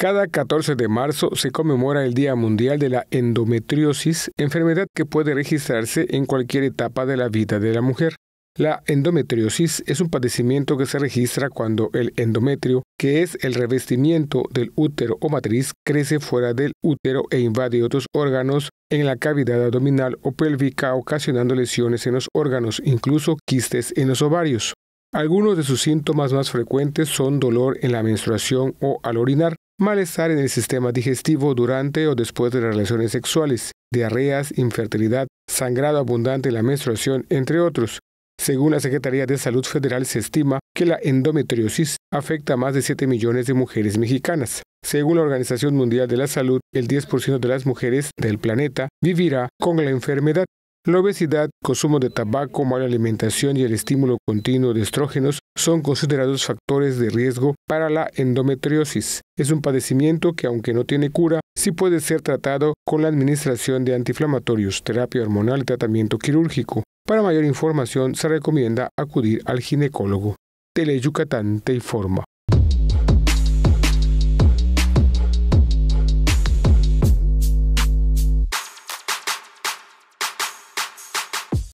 Cada 14 de marzo se conmemora el Día Mundial de la Endometriosis, enfermedad que puede registrarse en cualquier etapa de la vida de la mujer. La endometriosis es un padecimiento que se registra cuando el endometrio, que es el revestimiento del útero o matriz, crece fuera del útero e invade otros órganos en la cavidad abdominal o pélvica, ocasionando lesiones en los órganos, incluso quistes en los ovarios. Algunos de sus síntomas más frecuentes son dolor en la menstruación o al orinar, malestar en el sistema digestivo durante o después de las relaciones sexuales, diarreas, infertilidad, sangrado abundante en la menstruación, entre otros. Según la Secretaría de Salud Federal, se estima que la endometriosis afecta a más de 7 millones de mujeres mexicanas. Según la Organización Mundial de la Salud, el 10% de las mujeres del planeta vivirá con la enfermedad la obesidad, consumo de tabaco, mala alimentación y el estímulo continuo de estrógenos son considerados factores de riesgo para la endometriosis. Es un padecimiento que, aunque no tiene cura, sí puede ser tratado con la administración de antiinflamatorios, terapia hormonal y tratamiento quirúrgico. Para mayor información se recomienda acudir al ginecólogo. Tele Yucatán te informa.